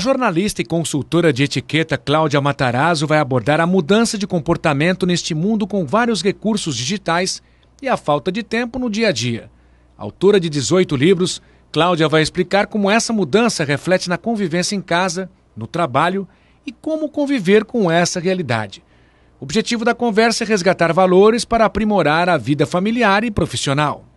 jornalista e consultora de etiqueta Cláudia Matarazzo vai abordar a mudança de comportamento neste mundo com vários recursos digitais e a falta de tempo no dia a dia. Autora de 18 livros, Cláudia vai explicar como essa mudança reflete na convivência em casa, no trabalho e como conviver com essa realidade. O objetivo da conversa é resgatar valores para aprimorar a vida familiar e profissional.